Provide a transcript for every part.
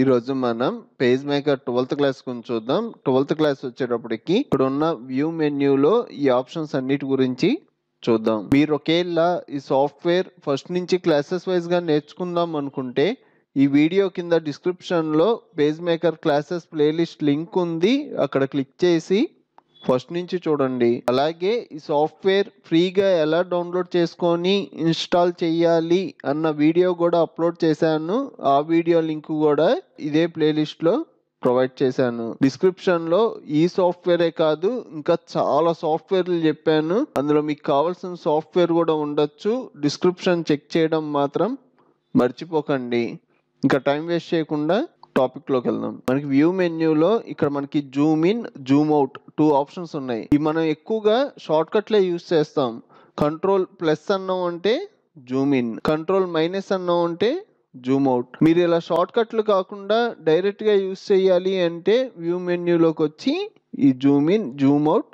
ఈరోజు మనం page maker twelfth class గురించి చూద్దాం ట్వెల్త్ క్లాస్ వచ్చేటప్పటికి ఇక్కడ ఉన్న వ్యూ మెన్యూలో ఈ ఆప్షన్స్ అన్నిటి గురించి చూద్దాం మీరు ఒకేలా ఈ సాఫ్ట్వేర్ ఫస్ట్ నుంచి క్లాసెస్ వైజ్గా నేర్చుకుందాం అనుకుంటే ఈ వీడియో కింద డిస్క్రిప్షన్లో page maker classes playlist link ఉంది అక్కడ క్లిక్ చేసి ఫస్ట్ నుంచి చూడండి అలాగే ఈ సాఫ్ట్వేర్ ఫ్రీగా ఎలా డౌన్లోడ్ చేసుకొని ఇన్స్టాల్ చేయాలి అన్న వీడియో కూడా అప్లోడ్ చేశాను ఆ వీడియో లింక్ కూడా ఇదే ప్లేలిస్ట్లో ప్రొవైడ్ చేశాను డిస్క్రిప్షన్లో ఈ సాఫ్ట్వేరే కాదు ఇంకా చాలా సాఫ్ట్వేర్లు చెప్పాను అందులో మీకు కావాల్సిన సాఫ్ట్వేర్ కూడా ఉండొచ్చు డిస్క్రిప్షన్ చెక్ చేయడం మాత్రం మర్చిపోకండి ఇంకా టైం వేస్ట్ చేయకుండా టాపిక్లోకి వెళ్దాం మనకి వ్యూ మెన్యూలో ఇక్కడ మనకి zoom in zoom out two options ఉన్నాయి ఇవి మనం ఎక్కువగా షార్ట్ కట్లే యూస్ చేస్తాం కంట్రోల్ ప్లస్ అన్నాం అంటే జూమ్ ఇన్ కంట్రోల్ మైనస్ అన్నాం అంటే జూమ్ అవుట్ మీరు ఇలా షార్ట్ కట్లు కాకుండా డైరెక్ట్గా యూస్ చేయాలి అంటే వ్యూ మెన్యూలోకి వచ్చి ఈ zoom in zoom out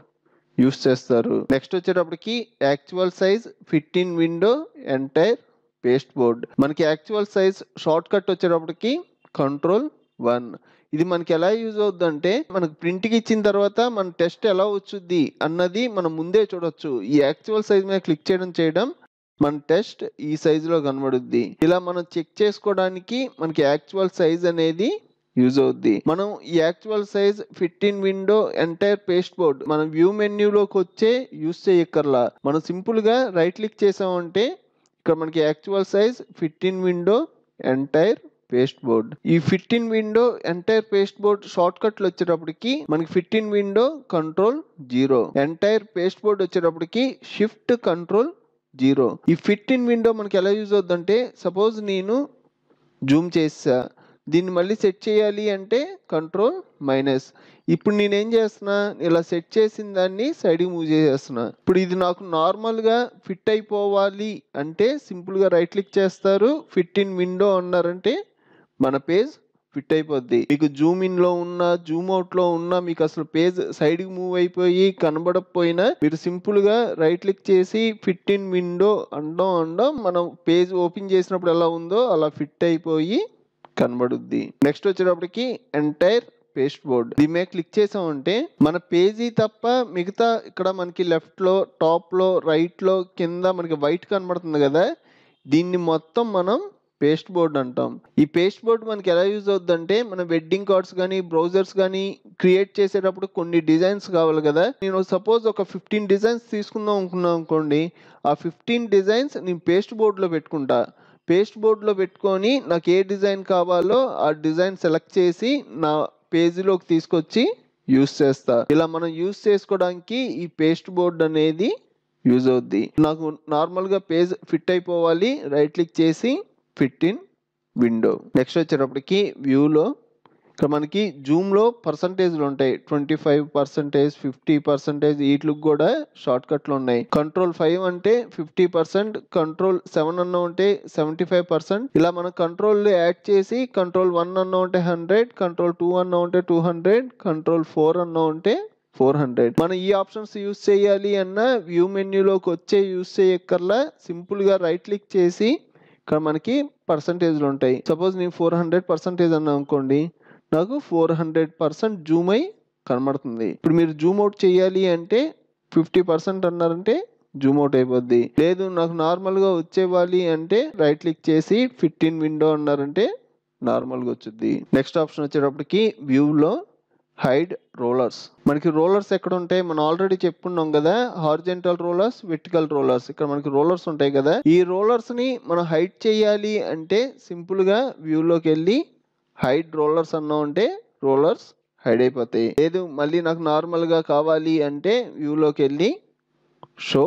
use చేస్తారు నెక్స్ట్ వచ్చేటప్పటికి actual size fit in window entire paste board మనకి యాక్చువల్ సైజ్ షార్ట్ కట్ వచ్చేటప్పటికి కంట్రోల్ వన్ ఇది మనకి ఎలా యూజ్ అంటే మనకు ప్రింట్కి ఇచ్చిన తర్వాత మన టెస్ట్ ఎలా వచ్చుద్ది అన్నది మనం ముందే చూడొచ్చు ఈ యాక్చువల్ సైజ్ మీద క్లిక్ చేయడం చేయడం మన టెస్ట్ ఈ సైజులో కనబడుద్ది ఇలా మనం చెక్ చేసుకోవడానికి మనకి యాక్చువల్ సైజ్ అనేది యూజ్ అవుద్ది మనం ఈ actual size fit in window entire paste board మనం వ్యూ మెన్యూలోకి వచ్చే యూజ్ చేయక్కర్లా మనం సింపుల్గా రైట్ క్లిక్ చేసామంటే ఇక్కడ మనకి actual size fit in window entire paste board ఈ fit in window entire paste board షార్ట్ కట్లు వచ్చేటప్పటికి మనకి fit in window control zero entire paste board వచ్చేటప్పటికి షిఫ్ట్ కంట్రోల్ జీరో ఈ ఫిట్ ఇన్ విండో మనకి ఎలా యూజ్ అవుతుందంటే సపోజ్ నేను జూమ్ చేసా దీన్ని మళ్ళీ సెట్ చేయాలి అంటే కంట్రోల్ మైనస్ ఇప్పుడు నేనేం చేస్తున్నా ఇలా సెట్ చేసిన దాన్ని సైడ్కి మూవ్ చేసేస్తున్నా ఇప్పుడు ఇది నాకు నార్మల్గా ఫిట్ అయిపోవాలి అంటే సింపుల్గా రైట్ క్లిక్ చేస్తారు ఫిట్ ఇన్ విండో అన్నారంటే మన పేజ్ ఫిట్ అయిపోద్ది మీకు జూమ్ ఇన్ లో ఉన్నా జూమ్ అవుట్ లో ఉన్నా మీకు అసలు పేజ్ సైడ్ కి మూవ్ అయిపోయి కనబడకపోయినా మీరు సింపుల్ గా రైట్ క్లిక్ చేసి ఫిట్ ఇన్ విండో అండం అండం మనం పేజ్ ఓపెన్ చేసినప్పుడు ఎలా ఉందో అలా ఫిట్ అయిపోయి కనబడుద్ది నెక్స్ట్ వచ్చేటప్పటికి ఎంటైర్ పేస్ట్ బోర్డ్ దీని మీద క్లిక్ చేసామంటే మన పేజీ తప్ప మిగతా ఇక్కడ మనకి లెఫ్ట్ లో టాప్ లో రైట్ లో కింద మనకి వైట్ కనబడుతుంది కదా దీన్ని మొత్తం మనం పేస్ట్ బోర్డ్ అంటాం ఈ పేస్ట్ బోర్డ్ మనకి ఎలా యూజ్ అవుతుందంటే మన వెడ్డింగ్ కార్డ్స్ కానీ బ్రౌజర్స్ కానీ క్రియేట్ చేసేటప్పుడు కొన్ని డిజైన్స్ కావాలి కదా నేను సపోజ్ ఒక ఫిఫ్టీన్ డిజైన్స్ తీసుకుందాం అనుకున్నాను అనుకోండి ఆ ఫిఫ్టీన్ డిజైన్స్ నేను పేస్ట్ బోర్డ్లో పెట్టుకుంటా పేస్ట్ బోర్డ్లో పెట్టుకొని నాకు ఏ డిజైన్ కావాలో ఆ డిజైన్ సెలెక్ట్ చేసి నా పేజీలోకి తీసుకొచ్చి యూస్ చేస్తా ఇలా మనం యూస్ చేసుకోవడానికి ఈ పేస్ట్ బోర్డ్ అనేది యూజ్ అవుద్ది నాకు నార్మల్గా పేజ్ ఫిట్ అయిపోవాలి రైట్ క్లిక్ చేసి ఫిట్ ఇన్ విండో నెక్స్ట్ వచ్చేటప్పటికి వ్యూలో ఇక్కడ మనకి జూమ్లో పర్సంటేజ్లు ఉంటాయి twenty five percentage fifty percentage వీటికి కూడా షార్ట్ కట్లు ఉన్నాయి కంట్రోల్ ఫైవ్ అంటే ఫిఫ్టీ పర్సెంట్ కంట్రోల్ సెవెన్ అన్న ఉంటే సెవెంటీ ఫైవ్ పర్సెంట్ ఇలా మనం కంట్రోల్ యాడ్ చేసి కంట్రోల్ వన్ అన్న ఉంటే హండ్రెడ్ కంట్రోల్ టూ అన్న ఉంటే టూ హండ్రెడ్ కంట్రోల్ ఫోర్ అన్న ఉంటే ఫోర్ హండ్రెడ్ మనం ఈ ఆప్షన్స్ యూస్ చేయాలి అన్న వ్యూ మెన్యూలోకి వచ్చే యూస్ చేయక్కర్లా సింపుల్గా రైట్ క్లిక్ చేసి ఇక్కడ మనకి పర్సంటేజ్లు ఉంటాయి సపోజ్ నేను ఫోర్ హండ్రెడ్ పర్సంటేజ్ అన్నా అనుకోండి నాకు ఫోర్ హండ్రెడ్ పర్సెంట్ జూమ్ అయి కనబడుతుంది ఇప్పుడు మీరు జూమ్ అవుట్ చేయాలి అంటే ఫిఫ్టీ పర్సెంట్ అన్నారంటే జూమ్ అవుట్ అయిపోద్ది లేదు నాకు నార్మల్గా వచ్చేవాలి అంటే రైట్ క్లిక్ చేసి ఫిఫ్టీన్ విండో అన్నారంటే నార్మల్గా వచ్చింది నెక్స్ట్ ఆప్షన్ వచ్చేటప్పటికి వ్యూలో హైడ్ రోలర్స్ మనకి రోలర్స్ ఎక్కడ ఉంటాయి మనం ఆల్రెడీ చెప్పుకున్నాం కదా హార్జెంటల్ రోలర్స్ వెర్టికల్ రోలర్స్ ఇక్కడ మనకి రోలర్స్ ఉంటాయి కదా ఈ రోలర్స్ ని మనం హైడ్ చేయాలి అంటే సింపుల్ గా వ్యూలోకి వెళ్ళి హైడ్ రోలర్స్ అన్నా ఉంటే రోలర్స్ హైడ్ అయిపోతాయి లేదు మళ్ళీ నాకు నార్మల్గా కావాలి అంటే వ్యూలోకి వెళ్ళి షో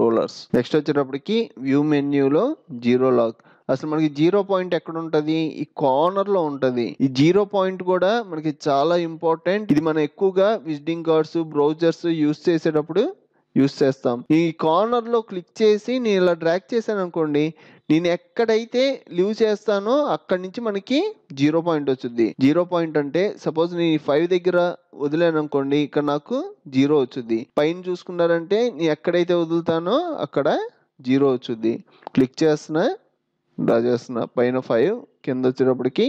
రోలర్స్ నెక్స్ట్ వచ్చేటప్పటికి వ్యూ మెన్యూలో జీరో లాక్ అసలు మనకి జీరో పాయింట్ ఎక్కడ ఉంటుంది ఈ కార్నర్లో ఉంటుంది ఈ జీరో పాయింట్ కూడా మనకి చాలా ఇంపార్టెంట్ ఇది మనం ఎక్కువగా విజిటింగ్ కార్డ్స్ బ్రౌజర్స్ యూస్ చేసేటప్పుడు యూస్ చేస్తాం ఈ కార్నర్లో క్లిక్ చేసి నేను ఇలా డ్రాక్ చేశాను అనుకోండి నేను ఎక్కడైతే లీవ్ చేస్తానో అక్కడి నుంచి మనకి జీరో పాయింట్ వచ్చింది జీరో పాయింట్ అంటే సపోజ్ నేను ఫైవ్ దగ్గర వదిలేను అనుకోండి ఇక్కడ నాకు జీరో వచ్చింది పైన చూసుకున్నారంటే నేను ఎక్కడైతే వదులుతానో అక్కడ జీరో వచ్చింది క్లిక్ చేస్తున్నా డ్రా చేస్తున్న పైన ఫైవ్ కింద వచ్చేటప్పటికి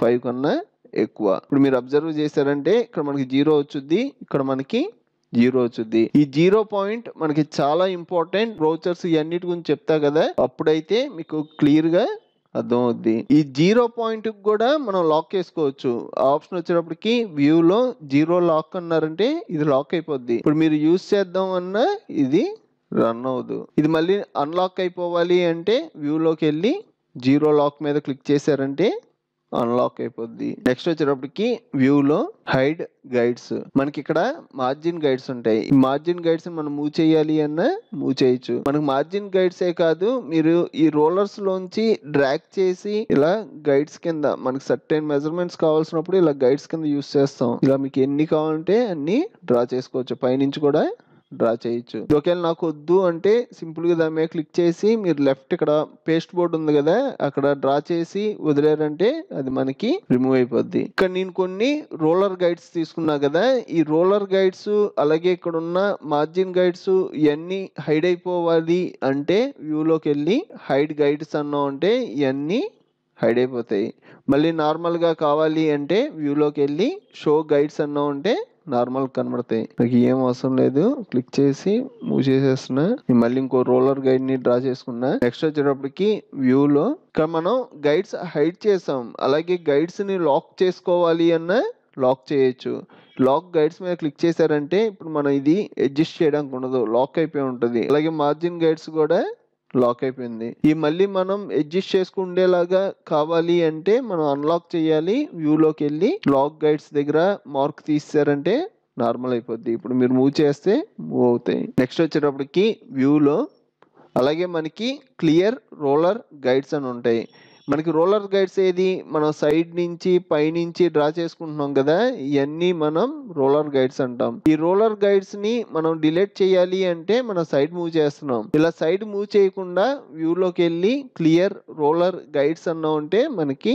ఫైవ్ కన్నా ఎక్కువ ఇప్పుడు మీరు అబ్జర్వ్ చేశారంటే ఇక్కడ మనకి జీరో వచ్చుద్ది ఇక్కడ మనకి జీరో వచ్చుద్ది ఈ జీరో పాయింట్ మనకి చాలా ఇంపార్టెంట్ బ్రౌచర్స్ ఇవన్నిటి గురించి చెప్తా కదా అప్పుడైతే మీకు క్లియర్ గా అర్థం అవుద్ది ఈ జీరో పాయింట్ కూడా మనం లాక్ చేసుకోవచ్చు ఆప్షన్ వచ్చేటప్పటికి వ్యూ లో జీరో లాక్ అన్నారంటే ఇది లాక్ అయిపోద్ది ఇప్పుడు మీరు యూస్ చేద్దాం అన్నా ఇది రన్ అవ్వదు ఇది మళ్ళీ అన్లాక్ అయిపోవాలి అంటే వ్యూలోకి వెళ్ళి జీరో లాక్ మీద క్లిక్ చేశారంటే అన్లాక్ అయిపోద్ది నెక్స్ట్ వచ్చేటప్పటికి వ్యూలో హైడ్ గైడ్స్ మనకి ఇక్కడ మార్జిన్ గైడ్స్ ఉంటాయి ఈ మార్జిన్ గైడ్స్ మనం మూవ్ చేయాలి అన్న మూవ్ చేయొచ్చు మనకి మార్జిన్ గైడ్సే కాదు మీరు ఈ రోలర్స్ లోంచి డ్రాక్ చేసి ఇలా గైడ్స్ కింద మనకి సర్టైన్ మెజర్మెంట్స్ కావాల్సినప్పుడు ఇలా గైడ్స్ కింద యూస్ చేస్తాం ఇలా మీకు ఎన్ని కావాలంటే అన్ని డ్రా చేసుకోవచ్చు పైనుంచి కూడా డ్రా చేయొచ్చు ఒకవేళ నాకు వద్దు అంటే సింపుల్గా దాని మీద క్లిక్ చేసి మీరు లెఫ్ట్ ఇక్కడ పేస్ట్ బోర్డ్ ఉంది కదా అక్కడ డ్రా చేసి వదిలేరంటే అది మనకి రిమూవ్ అయిపోద్ది ఇక్కడ నేను కొన్ని రోలర్ గైడ్స్ తీసుకున్నా కదా ఈ రోలర్ గైడ్స్ అలాగే ఇక్కడ ఉన్న మార్జిన్ గైడ్స్ ఇవన్నీ హైడ్ అయిపోవాలి అంటే వ్యూలోకి వెళ్ళి హైడ్ గైడ్స్ అన్నా ఉంటే ఇవన్నీ హైడ్ అయిపోతాయి మళ్ళీ నార్మల్గా కావాలి అంటే వ్యూలోకి వెళ్ళి షో గైడ్స్ అన్నా ఉంటే నార్మల్ కనబడతాయి నాకు ఏం అవసరం లేదు క్లిక్ చేసి మూవ్ చేసేస్తున్నా మళ్ళీ ఇంకో రోలర్ గైడ్ ని డ్రా చేసుకున్నా నెక్స్ట్ వచ్చేటప్పటికి వ్యూలో ఇక్కడ మనం గైడ్స్ హైడ్ చేసాం అలాగే గైడ్స్ ని లాక్ చేసుకోవాలి అన్న లాక్ చేయొచ్చు లాక్ గైడ్స్ మీద క్లిక్ చేశారంటే ఇప్పుడు మనం ఇది అడ్జస్ట్ చేయడానికి ఉండదు లాక్ అయిపోయి ఉంటుంది అలాగే మార్జిన్ గైడ్స్ కూడా లాక్ అయిపోయింది ఈ మళ్ళీ మనం అడ్జస్ట్ చేసుకుండేలాగా కావాలి అంటే మనం అన్లాక్ చేయాలి వ్యూలోకి వెళ్ళి లాక్ గైడ్స్ దగ్గర మార్క్ తీసారంటే నార్మల్ అయిపోద్ది ఇప్పుడు మీరు మూవ్ చేస్తే మూవ్ అవుతాయి నెక్స్ట్ వచ్చేటప్పటికి వ్యూలో అలాగే మనకి క్లియర్ రోలర్ గైడ్స్ అని ఉంటాయి మనకి రోలర్ గైడ్స్ ఏది మనం సైడ్ నుంచి పైనుంచి డ్రా చేసుకుంటున్నాం కదా ఇవన్నీ మనం రోలర్ గైడ్స్ అంటాం ఈ రోలర్ గైడ్స్ ని మనం డిలీట్ చేయాలి అంటే మనం సైడ్ మూవ్ చేస్తున్నాం ఇలా సైడ్ మూవ్ చేయకుండా వ్యూలోకి వెళ్ళి క్లియర్ రోలర్ గైడ్స్ అన్నా ఉంటే మనకి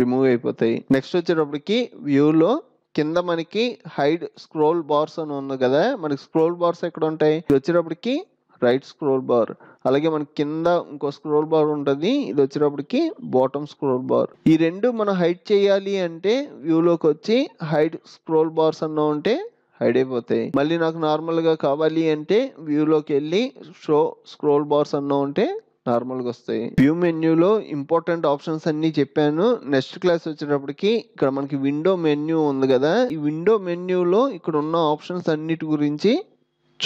రిమూవ్ అయిపోతాయి నెక్స్ట్ వచ్చేటప్పటికి వ్యూలో కింద మనకి హైడ్ స్క్రోల్ బార్స్ అని ఉంది కదా మనకి స్క్రోల్ బార్స్ ఎక్కడ ఉంటాయి వచ్చేటప్పటికి రైట్ స్క్రోల్ బార్ అలాగే మన కింద ఇంకో స్క్రోల్ బార్ ఉంటుంది ఇది వచ్చేటప్పటికి బాటమ్ స్క్రోల్ బార్ ఈ రెండు మనం హైడ్ చేయాలి అంటే వ్యూలోకి వచ్చి హైడ్ స్క్రోల్ బార్స్ అన్న ఉంటే హైడ్ అయిపోతాయి మళ్ళీ నాకు నార్మల్గా కావాలి అంటే వ్యూలోకి వెళ్ళి షో స్క్రోల్ బార్స్ అన్న ఉంటే నార్మల్గా వస్తాయి వ్యూ మెన్యూలో ఇంపార్టెంట్ ఆప్షన్స్ అన్ని చెప్పాను నెక్స్ట్ క్లాస్ వచ్చేటప్పటికి ఇక్కడ మనకి విండో మెన్యూ ఉంది కదా ఈ విండో మెన్యూలో ఇక్కడ ఉన్న ఆప్షన్స్ అన్నిటి గురించి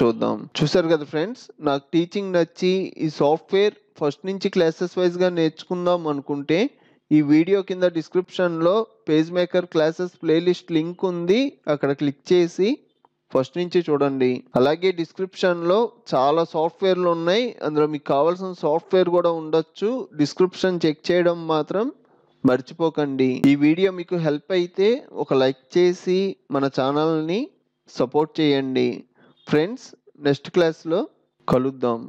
చూద్దాం చూసారు కదా ఫ్రెండ్స్ నాకు టీచింగ్ నచ్చి ఈ సాఫ్ట్వేర్ ఫస్ట్ నుంచి క్లాసెస్ వైజ్గా నేర్చుకుందాం అనుకుంటే ఈ వీడియో కింద డిస్క్రిప్షన్లో page maker classes playlist link ఉంది అక్కడ క్లిక్ చేసి ఫస్ట్ నుంచి చూడండి అలాగే డిస్క్రిప్షన్లో చాలా సాఫ్ట్వేర్లు ఉన్నాయి అందులో మీకు కావాల్సిన సాఫ్ట్వేర్ కూడా ఉండొచ్చు డిస్క్రిప్షన్ చెక్ చేయడం మాత్రం మర్చిపోకండి ఈ వీడియో మీకు హెల్ప్ అయితే ఒక లైక్ చేసి మన ఛానల్ని సపోర్ట్ చేయండి ఫ్రెండ్స్ నెక్స్ట్ క్లాస్లో కలుద్దాం